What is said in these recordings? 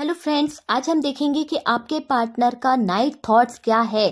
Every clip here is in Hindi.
हेलो फ्रेंड्स आज हम देखेंगे कि आपके पार्टनर का नाइट थॉट्स क्या है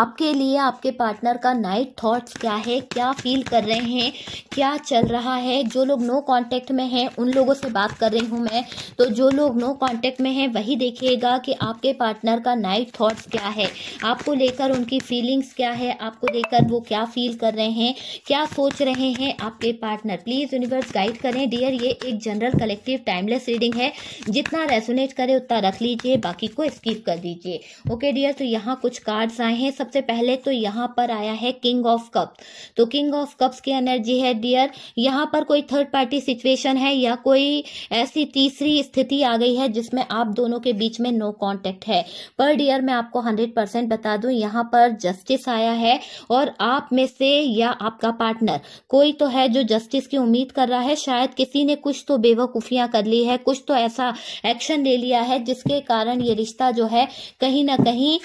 आपके लिए आपके पार्टनर का नाइट थॉट्स क्या है क्या फील कर रहे हैं क्या चल रहा है जो लोग नो कांटेक्ट में हैं उन लोगों से बात कर रही हूँ मैं तो जो लोग नो कांटेक्ट में हैं वही देखिएगा कि आपके पार्टनर का नाइट थाट्स क्या है आपको लेकर उनकी फीलिंग्स क्या है आपको लेकर वो क्या फील कर रहे हैं क्या सोच रहे हैं आपके पार्टनर प्लीज़ यूनिवर्स गाइड करें डियर ये एक जनरल कलेक्टिव टाइमलेस रीडिंग है जितना रेसोनेट करें रहे उतना रख लीजिए बाकी को स्किप कर दीजिए ओके डियर तो यहाँ कुछ कार्ड्स आए हैं सबसे पहले तो यहाँ पर आया है किंग ऑफ कप तो किंग ऑफ कप्स की एनर्जी है डियर यहाँ पर कोई थर्ड पार्टी सिचुएशन है या कोई ऐसी तीसरी स्थिति आ गई है जिसमें आप दोनों के बीच में नो कॉन्टेक्ट है पर डियर मैं आपको हंड्रेड बता दूं यहाँ पर जस्टिस आया है और आप में से या आपका पार्टनर कोई तो है जो जस्टिस की उम्मीद कर रहा है शायद किसी ने कुछ तो बेवकूफियां कर ली है कुछ तो ऐसा एक्शन ले लिया लिया है जिसके कारण ये रिश्ता जो है कहीं ना कहीं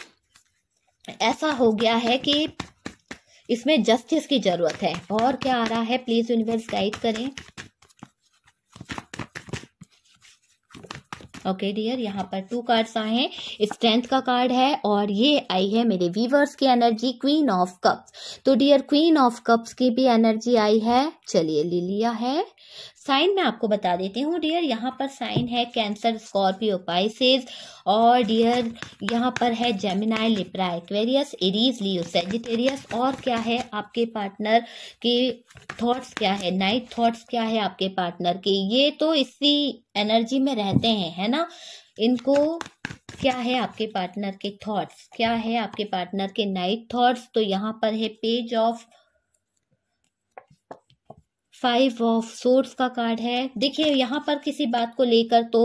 ऐसा हो गया है कि इसमें जस्टिस की जरूरत है और क्या आ रहा है प्लीज यूनिवर्स गाइड करें ओके okay डियर यहाँ पर टू कार्ड्स आए हैं स्ट्रेंथ का कार्ड है और ये आई है मेरे वीवर्स की एनर्जी क्वीन ऑफ कप्स तो डियर क्वीन ऑफ कप्स की भी एनर्जी आई है चलिए ले लिया है साइन मैं आपको बता देती हूँ डियर यहाँ पर साइन है कैंसर स्कॉर्पियो पाइसेस और डियर यहाँ पर है Gemini Libra Aquarius Aries Leo Sagittarius और क्या है आपके पार्टनर के थॉट्स क्या है नाइट थॉट्स क्या है आपके पार्टनर के ये तो इसी एनर्जी में रहते हैं है ना इनको क्या है आपके पार्टनर के थॉट्स क्या है आपके पार्टनर के नाइट थॉट्स तो यहाँ पर है page of five of swords का कार्ड है देखिए यहाँ पर किसी बात को लेकर तो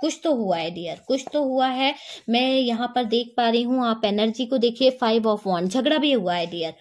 कुछ तो हुआ है डियर कुछ तो हुआ है मैं यहाँ पर देख पा रही हूँ आप एनर्जी को देखिए फाइव ऑफ वन झगड़ा भी हुआ है डियर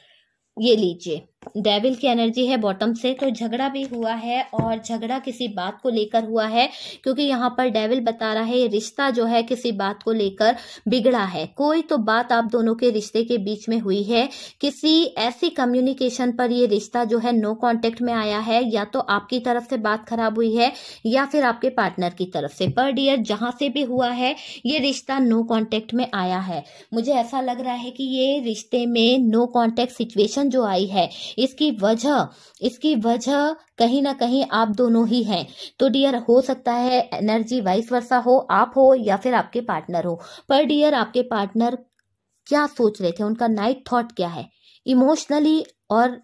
ये लीजिए डेविल की एनर्जी है बॉटम से तो झगड़ा भी हुआ है और झगड़ा किसी बात को लेकर हुआ है क्योंकि यहाँ पर डेविल बता रहा है ये रिश्ता जो है किसी बात को लेकर बिगड़ा है कोई तो बात आप दोनों के रिश्ते के बीच में हुई है किसी ऐसी कम्युनिकेशन पर ये रिश्ता जो है नो कॉन्टेक्ट में आया है या तो आपकी तरफ से बात खराब हुई है या फिर आपके पार्टनर की तरफ से पर डियर जहां से भी हुआ है ये रिश्ता नो कॉन्टेक्ट में आया है मुझे ऐसा लग रहा है कि ये रिश्ते में नो कॉन्टेक्ट सिचुएशन जो आई है इसकी वजह इसकी वजह कहीं ना कहीं आप दोनों ही हैं तो डियर हो सकता है एनर्जी वाइस वर्षा हो आप हो या फिर आपके पार्टनर हो पर डियर आपके पार्टनर क्या सोच रहे थे उनका नाइट थॉट क्या है इमोशनली और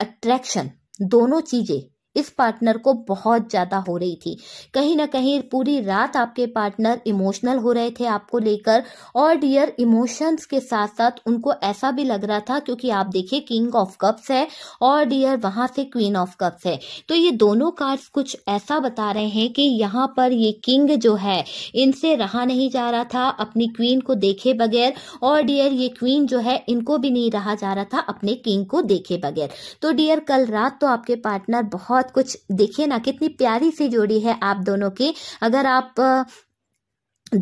अट्रैक्शन दोनों चीजें इस पार्टनर को बहुत ज़्यादा हो रही थी कहीं ना कहीं पूरी रात आपके पार्टनर इमोशनल हो रहे थे आपको लेकर और डियर इमोशंस के साथ साथ उनको ऐसा भी लग रहा था क्योंकि आप देखिए किंग ऑफ कप्स है और डियर वहां से क्वीन ऑफ कप्स है तो ये दोनों कार्ड्स कुछ ऐसा बता रहे हैं कि यहाँ पर ये किंग जो है इनसे रहा नहीं जा रहा था अपनी क्वीन को देखे बगैर और डियर ये क्वीन जो है इनको भी नहीं रहा जा रहा था अपने किंग को देखे बगैर तो डियर कल रात तो आपके पार्टनर बहुत बहुत कुछ देखिए ना कितनी प्यारी सी जोड़ी है आप दोनों की अगर आप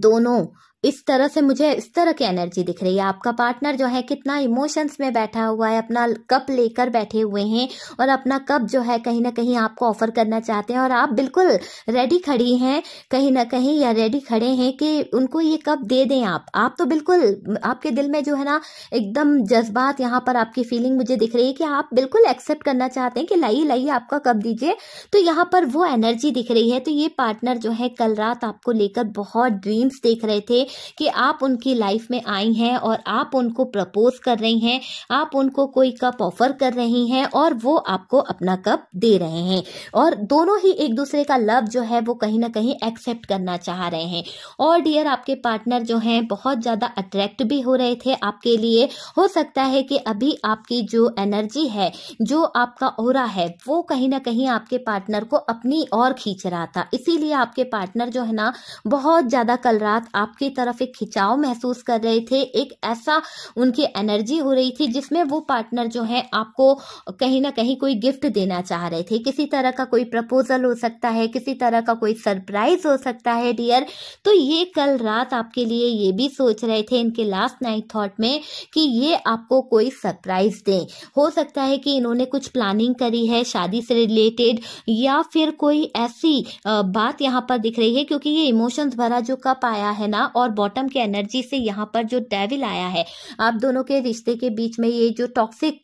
दोनों इस तरह से मुझे इस तरह की एनर्जी दिख रही है आपका पार्टनर जो है कितना इमोशंस में बैठा हुआ है अपना कप लेकर बैठे हुए हैं और अपना कप जो है कहीं ना कहीं आपको ऑफर करना चाहते हैं और आप बिल्कुल रेडी खड़ी हैं कहीं ना कहीं या रेडी खड़े हैं कि उनको ये कप दे दें आप आप तो बिल्कुल आपके दिल में जो है ना एकदम जज्बात यहाँ पर आपकी फीलिंग मुझे दिख रही है कि आप बिल्कुल एक्सेप्ट करना चाहते हैं कि लाइए लाइए आपका कप दीजिए तो यहाँ पर वो एनर्जी दिख रही है तो ये पार्टनर जो है कल रात आपको लेकर बहुत ड्रीम्स देख रहे थे कि आप उनकी लाइफ में आई हैं और आप उनको प्रपोज कर रही हैं आप उनको कोई कप ऑफर कर रही हैं और वो आपको अपना कप दे रहे हैं और दोनों ही एक दूसरे का लव जो है वो कहीं ना कहीं एक्सेप्ट करना चाह रहे हैं और डियर आपके पार्टनर जो हैं बहुत ज़्यादा अट्रैक्ट भी हो रहे थे आपके लिए हो सकता है कि अभी आपकी जो एनर्जी है जो आपका और है वो कहीं ना कहीं आपके पार्टनर को अपनी और खींच रहा था इसीलिए आपके पार्टनर जो है ना बहुत ज़्यादा कल रात आपकी तरफ एक खिंचाव महसूस कर रहे थे एक ऐसा उनकी एनर्जी हो रही थी जिसमें वो पार्टनर जो है आपको कहीं ना कहीं कोई गिफ्ट देना चाह रहे थे किसी तरह का कोई प्रपोजल हो सकता है किसी तरह का कोई सरप्राइज हो सकता है डियर तो ये कल रात आपके लिए ये भी सोच रहे थे इनके लास्ट नाइट थॉट में कि ये आपको कोई सरप्राइज दें हो सकता है कि इन्होंने कुछ प्लानिंग करी है शादी से रिलेटेड या फिर कोई ऐसी बात यहाँ पर दिख रही है क्योंकि ये इमोशंस भरा जो कप आया है ना और और बॉटम के एनर्जी से यहाँ पर जो डेविल आया है आप दोनों के रिश्ते के बीच में ये जो टॉक्सिक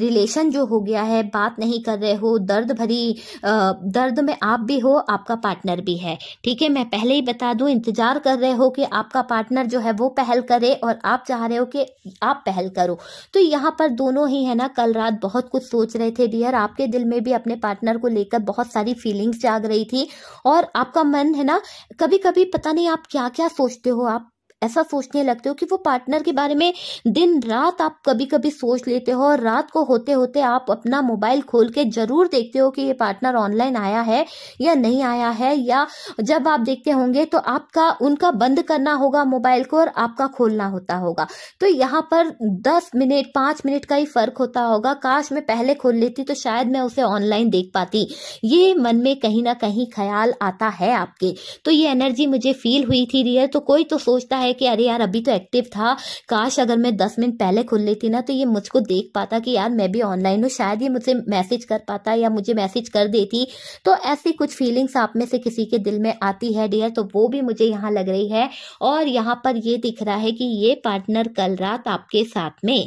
रिलेशन जो हो गया है बात नहीं कर रहे हो दर्द भरी दर्द में आप भी हो आपका पार्टनर भी है ठीक है मैं पहले ही बता दूं इंतज़ार कर रहे हो कि आपका पार्टनर जो है वो पहल करे और आप चाह रहे हो कि आप पहल करो तो यहाँ पर दोनों ही है ना कल रात बहुत कुछ सोच रहे थे डियर आपके दिल में भी अपने पार्टनर को लेकर बहुत सारी फीलिंग्स जाग रही थी और आपका मन है ना कभी कभी पता नहीं आप क्या क्या सोचते हो आप ऐसा सोचने लगते हो कि वो पार्टनर के बारे में दिन रात आप कभी कभी सोच लेते हो और रात को होते होते आप अपना मोबाइल खोल के जरूर देखते हो कि ये पार्टनर ऑनलाइन आया है या नहीं आया है या जब आप देखते होंगे तो आपका उनका बंद करना होगा मोबाइल को और आपका खोलना होता होगा तो यहाँ पर दस मिनट पांच मिनट का ही फर्क होता होगा काश मैं पहले खोल लेती तो शायद मैं उसे ऑनलाइन देख पाती ये मन में कहीं ना कहीं ख्याल आता है आपके तो ये एनर्जी मुझे फील हुई थी रियर तो कोई तो सोचता है है कि अरे यार अभी तो एक्टिव था काश अगर मैं दस मिनट पहले खुल लेती ना तो ये मुझको देख पाता कि यार मैं भी ऑनलाइन हूँ शायद ये मुझसे मैसेज कर पाता या मुझे मैसेज कर देती तो ऐसी कुछ फीलिंग्स आप में से किसी के दिल में आती है डियर तो वो भी मुझे यहाँ लग रही है और यहाँ पर ये दिख रहा है कि ये पार्टनर कल रात आपके साथ में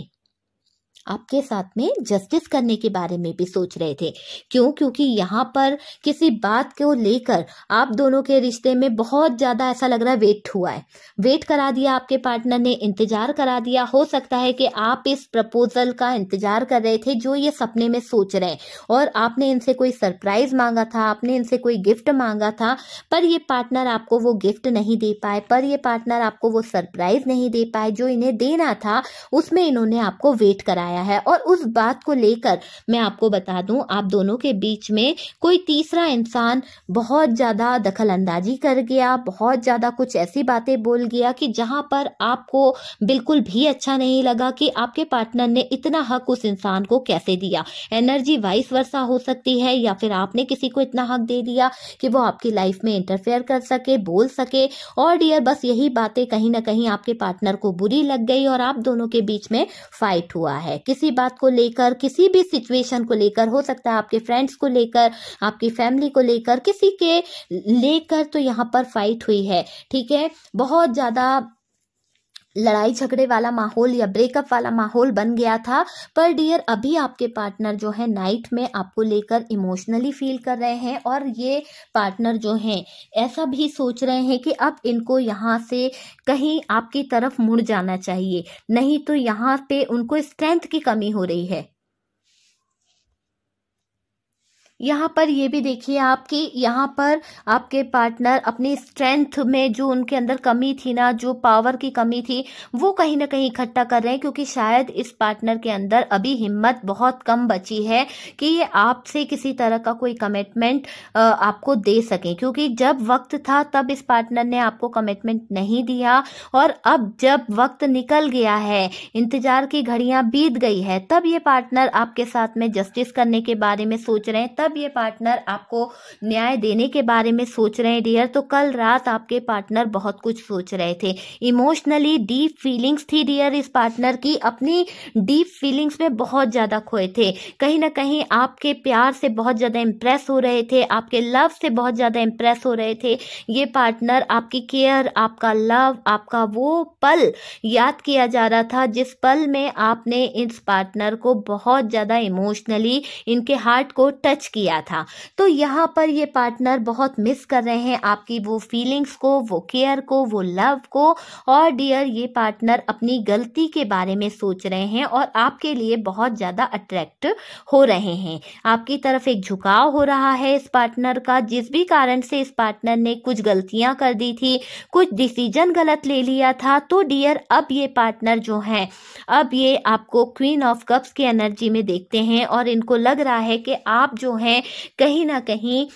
आपके साथ में जस्टिस करने के बारे में भी सोच रहे थे क्यों क्योंकि यहाँ पर किसी बात को लेकर आप दोनों के रिश्ते में बहुत ज़्यादा ऐसा लग रहा है वेट हुआ है वेट करा दिया आपके पार्टनर ने इंतजार करा दिया हो सकता है कि आप इस प्रपोजल का इंतजार कर रहे थे जो ये सपने में सोच रहे हैं और आपने इनसे कोई सरप्राइज मांगा था आपने इनसे कोई गिफ्ट मांगा था पर ये पार्टनर आपको वो गिफ्ट नहीं दे पाए पर ये पार्टनर आपको वो सरप्राइज नहीं दे पाए जो इन्हें देना था उसमें इन्होंने आपको वेट कराया आया है और उस बात को लेकर मैं आपको बता दूं आप दोनों के बीच में कोई तीसरा इंसान बहुत ज़्यादा दखल अंदाजी कर गया बहुत ज़्यादा कुछ ऐसी बातें बोल गया कि जहाँ पर आपको बिल्कुल भी अच्छा नहीं लगा कि आपके पार्टनर ने इतना हक उस इंसान को कैसे दिया एनर्जी वाइस वर्षा हो सकती है या फिर आपने किसी को इतना हक दे दिया कि वो आपकी लाइफ में इंटरफेयर कर सके बोल सके और डियर बस यही बातें कहीं ना कहीं आपके पार्टनर को बुरी लग गई और आप दोनों के बीच में फाइट हुआ है किसी बात को लेकर किसी भी सिचुएशन को लेकर हो सकता है आपके फ्रेंड्स को लेकर आपकी फैमिली को लेकर किसी के लेकर तो यहाँ पर फाइट हुई है ठीक है बहुत ज़्यादा लड़ाई झगड़े वाला माहौल या ब्रेकअप वाला माहौल बन गया था पर डियर अभी आपके पार्टनर जो है नाइट में आपको लेकर इमोशनली फील कर रहे हैं और ये पार्टनर जो हैं ऐसा भी सोच रहे हैं कि अब इनको यहाँ से कहीं आपकी तरफ मुड़ जाना चाहिए नहीं तो यहाँ पे उनको स्ट्रेंथ की कमी हो रही है यहाँ पर ये भी देखिए आपकी यहाँ पर आपके पार्टनर अपनी स्ट्रेंथ में जो उनके अंदर कमी थी ना जो पावर की कमी थी वो कहीं ना कहीं इकट्ठा कर रहे हैं क्योंकि शायद इस पार्टनर के अंदर अभी हिम्मत बहुत कम बची है कि ये आपसे किसी तरह का कोई कमिटमेंट आपको दे सकें क्योंकि जब वक्त था तब इस पार्टनर ने आपको कमिटमेंट नहीं दिया और अब जब वक्त निकल गया है इंतजार की घड़ियां बीत गई है तब ये पार्टनर आपके साथ में जस्टिस करने के बारे में सोच रहे हैं तब जब ये पार्टनर आपको न्याय देने के बारे में सोच रहे हैं डियर तो कल रात आपके पार्टनर बहुत कुछ सोच रहे थे इमोशनली डीप फीलिंग्स थी डियर इस पार्टनर की अपनी डीप फीलिंग्स में बहुत ज़्यादा खोए थे कहीं ना कहीं आपके प्यार से बहुत ज़्यादा इम्प्रेस हो रहे थे आपके लव से बहुत ज़्यादा इम्प्रेस हो रहे थे ये पार्टनर आपकी केयर आपका लव आपका वो पल याद किया जा रहा था जिस पल में आपने इस पार्टनर को बहुत ज़्यादा इमोशनली इनके हार्ट को टच किया था तो यहाँ पर ये पार्टनर बहुत मिस कर रहे हैं आपकी वो फीलिंग्स को वो केयर को वो लव को और डियर ये पार्टनर अपनी गलती के बारे में सोच रहे हैं और आपके लिए बहुत ज़्यादा अट्रैक्ट हो रहे हैं आपकी तरफ एक झुकाव हो रहा है इस पार्टनर का जिस भी कारण से इस पार्टनर ने कुछ गलतियां कर दी थी कुछ डिसीजन गलत ले लिया था तो डियर अब ये पार्टनर जो हैं अब ये आपको क्वीन ऑफ कप्स की एनर्जी में देखते हैं और इनको लग रहा है कि आप जो हैं है कहीं ना कहीं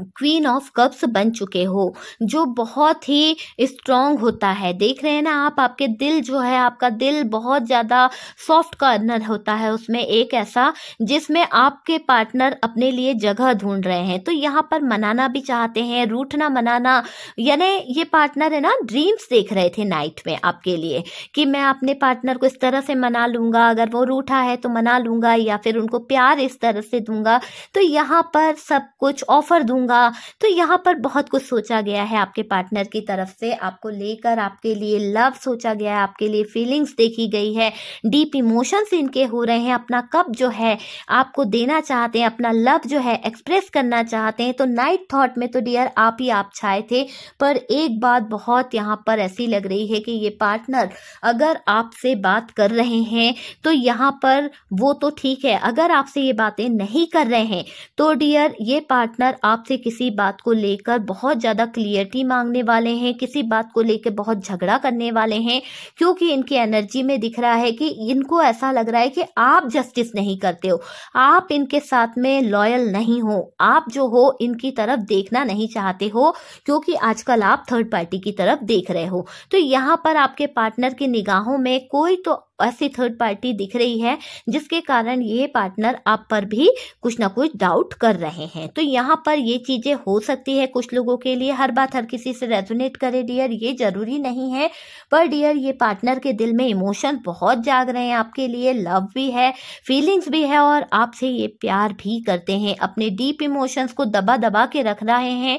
क्वीन ऑफ कप्स बन चुके हो जो बहुत ही स्ट्रांग होता है देख रहे हैं ना आप आपके दिल जो है आपका दिल बहुत ज़्यादा सॉफ्ट कॉर्नर होता है उसमें एक ऐसा जिसमें आपके पार्टनर अपने लिए जगह ढूंढ रहे हैं तो यहाँ पर मनाना भी चाहते हैं रूठना मनाना यानी ये पार्टनर है ना ड्रीम्स देख रहे थे नाइट में आपके लिए कि मैं अपने पार्टनर को इस तरह से मना लूँगा अगर वो रूठा है तो मना लूँगा या फिर उनको प्यार इस तरह से दूंगा तो यहाँ पर सब कुछ ऑफर दूंगा दूंगा तो यहाँ पर बहुत कुछ सोचा गया है आपके पार्टनर की तरफ से आपको लेकर आपके लिए लव सोचा गया है आपके लिए फीलिंग्स देखी गई है डीप इमोशंस इनके हो रहे हैं अपना कप जो है आपको देना चाहते हैं अपना लव जो है एक्सप्रेस करना चाहते हैं तो नाइट थॉट में तो डियर आप ही आप छाए थे पर एक बात बहुत यहाँ पर ऐसी लग रही है कि ये पार्टनर अगर आपसे बात कर रहे हैं तो यहाँ पर वो तो ठीक है अगर आपसे ये बातें नहीं कर रहे हैं तो डियर ये पार्टनर आपसे से किसी बात को लेकर बहुत ज़्यादा क्लियरिटी मांगने वाले हैं किसी बात को लेकर बहुत झगड़ा करने वाले हैं क्योंकि इनकी एनर्जी में दिख रहा है कि इनको ऐसा लग रहा है कि आप जस्टिस नहीं करते हो आप इनके साथ में लॉयल नहीं हो आप जो हो इनकी तरफ देखना नहीं चाहते हो क्योंकि आजकल आप थर्ड पार्टी की तरफ देख रहे हो तो यहां पर आपके पार्टनर की निगाहों में कोई तो ऐसी थर्ड पार्टी दिख रही है जिसके कारण ये पार्टनर आप पर भी कुछ ना कुछ डाउट कर रहे हैं तो यहाँ पर ये चीज़ें हो सकती है कुछ लोगों के लिए हर बात हर किसी से रेजोनेट करे डियर ये ज़रूरी नहीं है पर डियर ये पार्टनर के दिल में इमोशन बहुत जाग रहे हैं आपके लिए लव भी है फीलिंग्स भी है और आपसे ये प्यार भी करते हैं अपने डीप इमोशंस को दबा दबा के रख रहे हैं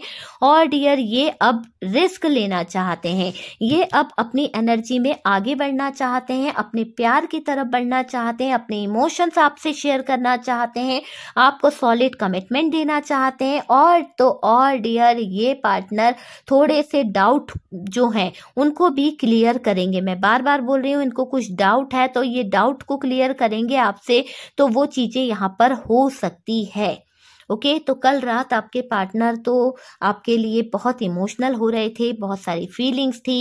और डियर ये अब रिस्क लेना चाहते हैं ये अब अपनी एनर्जी में आगे बढ़ना चाहते हैं अपने प्यार की तरफ बढ़ना चाहते हैं अपने इमोशंस आपसे शेयर करना चाहते हैं आपको सॉलिड कमिटमेंट देना चाहते हैं और तो और डियर ये पार्टनर थोड़े से डाउट जो हैं उनको भी क्लियर करेंगे मैं बार बार बोल रही हूँ इनको कुछ डाउट है तो ये डाउट को क्लियर करेंगे आपसे तो वो चीज़ें यहाँ पर हो सकती है ओके तो कल रात आपके पार्टनर तो आपके लिए बहुत इमोशनल हो रहे थे बहुत सारी फीलिंग्स थी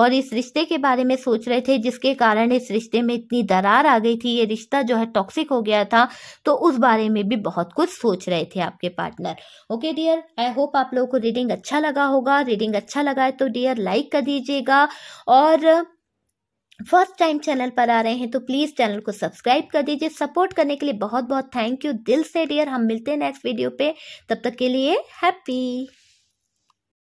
और इस रिश्ते के बारे में सोच रहे थे जिसके कारण इस रिश्ते में इतनी दरार आ गई थी ये रिश्ता जो है टॉक्सिक हो गया था तो उस बारे में भी बहुत कुछ सोच रहे थे आपके partner okay dear I hope आप लोगों को रीडिंग अच्छा लगा होगा रीडिंग अच्छा लगा है तो डियर लाइक कर दीजिएगा और फर्स्ट टाइम चैनल पर आ रहे हैं तो प्लीज़ चैनल को सब्सक्राइब कर दीजिए सपोर्ट करने के लिए बहुत बहुत थैंक यू दिल से डियर हम मिलते हैं नेक्स्ट वीडियो पे तब तक के लिए हैप्पी